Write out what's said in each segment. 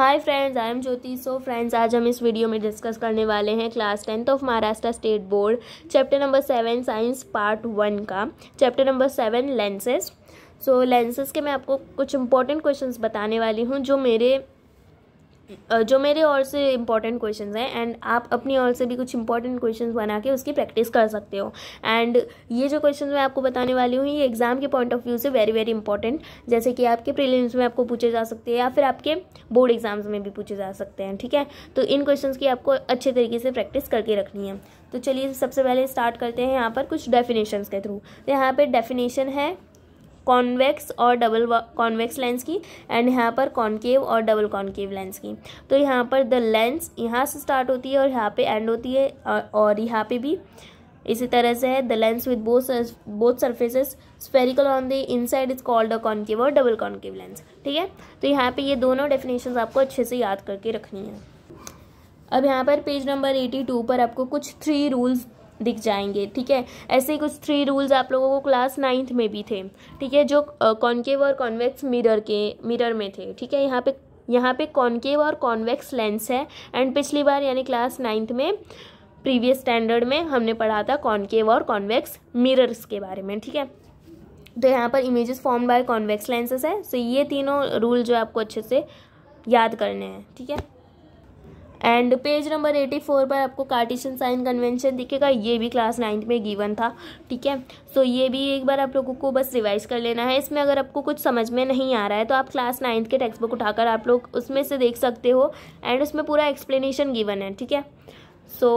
hi friends I am Jyoti so friends आज हम इस वीडियो में डिस्कस करने वाले हैं class tenth of Maharashtra state board chapter number seven science part one का chapter number seven lenses so lenses के मैं आपको कुछ इंपॉर्टेंट क्वेश्चंस बताने वाली हूँ जो मेरे जो मेरे और से इम्पॉर्टेंट क्वेश्चन हैं एंड आप अपनी और से भी कुछ इंपॉर्टेंट क्वेश्चन बना के उसकी प्रैक्टिस कर सकते हो एंड ये जो क्वेश्चन मैं आपको बताने वाली हूँ ये एग्ज़ाम के पॉइंट ऑफ व्यू से वेरी वेरी इंपॉर्टेंट जैसे कि आपके प्रीलिम्स में आपको पूछे जा सकते हैं या फिर आपके बोर्ड एग्जाम्स में भी पूछे जा सकते हैं ठीक है तो इन क्वेश्चन की आपको अच्छे तरीके से प्रैक्टिस करके रखनी है तो चलिए सबसे पहले स्टार्ट करते हैं यहाँ पर कुछ डेफिनेशन के थ्रू तो यहाँ पर डेफिनेशन है कॉन्वेक्स और डबल कॉन्वेक्स लेंस की एंड यहाँ पर कॉन्केव और डबल कॉन्केव लेंस की तो यहाँ पर द लेंस यहाँ से स्टार्ट होती है और यहाँ पे एंड होती है और यहाँ पे भी इसी तरह से है the lens with both both surfaces spherical on the inside is called a concave और डबल कॉन्केव लेंस ठीक है तो यहाँ पे ये दोनों डेफिनेशन आपको अच्छे से याद करके रखनी है अब यहाँ पर पेज नंबर एटी टू पर आपको कुछ थ्री रूल्स दिख जाएंगे ठीक है ऐसे ही कुछ थ्री रूल्स आप लोगों को क्लास नाइन्थ में भी थे ठीक है जो कॉन्केव और कॉन्वेक्स मिरर के मिरर में थे ठीक है यहाँ पे यहाँ पे कॉन्केव और कॉन्वेक्स लेंस है एंड पिछली बार यानी क्लास नाइन्थ में प्रीवियस स्टैंडर्ड में हमने पढ़ा था कॉन्केव और कॉन्वेक्स मिरर्स के बारे में ठीक है तो यहाँ पर images form by convex lenses है सो ये तीनों रूल जो आपको अच्छे से याद करने हैं ठीक है and page number eighty four पर आपको कार्टिशन साइन कन्वेंशन दिखेगा ये भी क्लास नाइन्थ में गिवन था ठीक है सो so, ये भी एक बार आप लोगों को बस रिवाइज कर लेना है इसमें अगर आपको कुछ समझ में नहीं आ रहा है तो आप क्लास नाइन्थ के टेक्स्ट बुक उठाकर आप लोग उसमें से देख सकते हो एंड उसमें पूरा एक्सप्लेनेशन गिवन है ठीक है so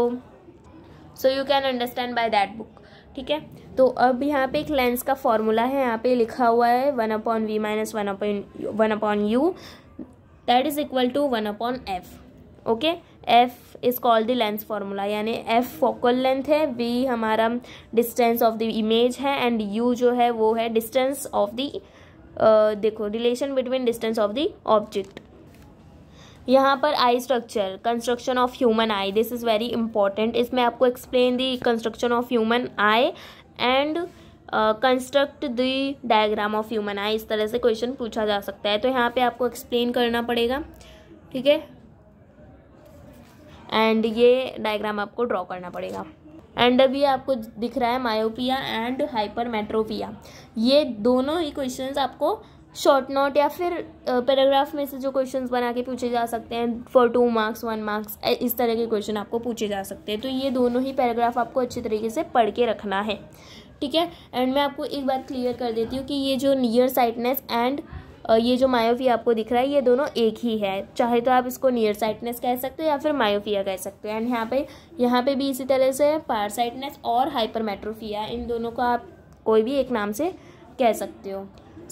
so you can understand by that book ठीक है तो अब यहाँ पे एक लेंस का फॉर्मूला है यहाँ पे लिखा हुआ है one upon v minus one upon one upon u that is equal to one upon f okay f is called the length formula यानी एफ फोकल लेंथ है वी हमारा डिस्टेंस ऑफ द इमेज है and u जो है वो है distance of the देखो relation between distance of the object यहाँ पर eye structure construction of human eye this is very important इसमें आपको explain the construction of human eye and construct the diagram of human eye इस तरह से question पूछा जा सकता है तो यहाँ पे आपको एक्सप्लेन करना पड़ेगा ठीक है एंड ये डायग्राम आपको ड्रॉ करना पड़ेगा एंड अब ये आपको दिख रहा है मायोपिया एंड हाइपरमेट्रोपिया ये दोनों ही क्वेश्चंस आपको शॉर्ट नोट या फिर पैराग्राफ में से जो क्वेश्चंस बना के पूछे जा सकते हैं for two marks one marks इस तरह के क्वेश्चन आपको पूछे जा सकते हैं तो ये दोनों ही पैराग्राफ आपको अच्छे तरीके से पढ़ के रखना है ठीक है एंड मैं आपको एक बात क्लियर कर देती हूँ कि ये जो नियर साइटनेस एंड ये जो मायोफिया आपको दिख रहा है ये दोनों एक ही है चाहे तो आप इसको नियर साइटनेस कह सकते हो या फिर मायोफिया कह सकते हो एंड यहाँ पे यहाँ पे भी इसी तरह से पारसाइटनेस साइटनेस और हाइपरमेट्रोफिया इन दोनों को आप कोई भी एक नाम से कह सकते हो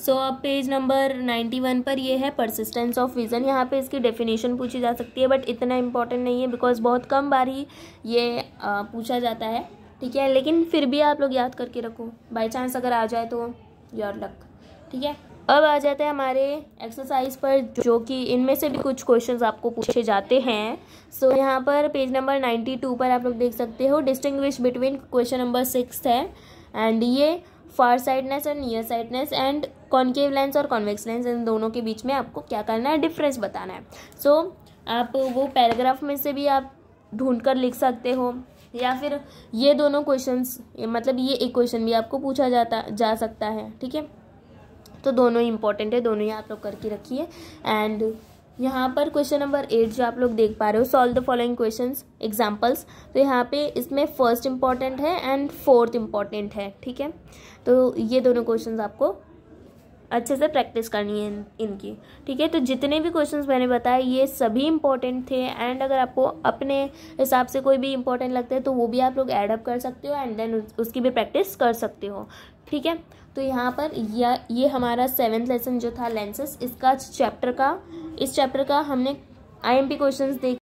सो अब पेज नंबर नाइन्टी वन पर ये है परसिस्टेंस ऑफ विज़न यहाँ पे इसकी डेफिनेशन पूछी जा सकती है बट इतना इम्पॉर्टेंट नहीं है बिकॉज बहुत कम बार ही ये आ, पूछा जाता है ठीक है लेकिन फिर भी आप लोग याद करके रखो बाई चांस अगर आ जाए तो योर लक ठीक है अब आ जाते हैं हमारे एक्सरसाइज पर जो कि इनमें से भी कुछ क्वेश्चंस आपको पूछे जाते हैं सो so, यहाँ पर पेज नंबर नाइन्टी टू पर आप लोग देख सकते हो distinguish between question number six है एंड ये फार साइडनेस और near sightedness and concave lens और कॉन्वेक्स लेंस इन दोनों के बीच में आपको क्या करना है डिफरेंस बताना है सो so, आप वो पैराग्राफ में से भी आप ढूंढ कर लिख सकते हो या फिर ये दोनों क्वेश्चंस मतलब ये एक क्वेश्चन भी आपको पूछा जाता जा सकता है ठीक है तो दोनों ही इंपॉर्टेंट है दोनों ही आप लोग करके रखिए एंड यहाँ पर क्वेश्चन नंबर एट जो आप लोग देख पा रहे हो solve the following question examples तो यहाँ पे इसमें फर्स्ट इम्पॉर्टेंट है एंड फोर्थ इम्पॉर्टेंट है ठीक है तो ये दोनों क्वेश्चन आपको अच्छे से प्रैक्टिस करनी है इनकी ठीक है तो जितने भी क्वेश्चंस मैंने बताए ये सभी इंपॉर्टेंट थे एंड अगर आपको अपने हिसाब से कोई भी इंपॉर्टेंट लगता है तो वो भी आप लोग एडअप कर सकते हो एंड देन उसकी भी प्रैक्टिस कर सकते हो ठीक है तो यहाँ पर या ये हमारा सेवेंथ लेसन जो था लेंसेस इसका चैप्टर का इस चैप्टर का हमने आई एम पी क्वेश्चन देख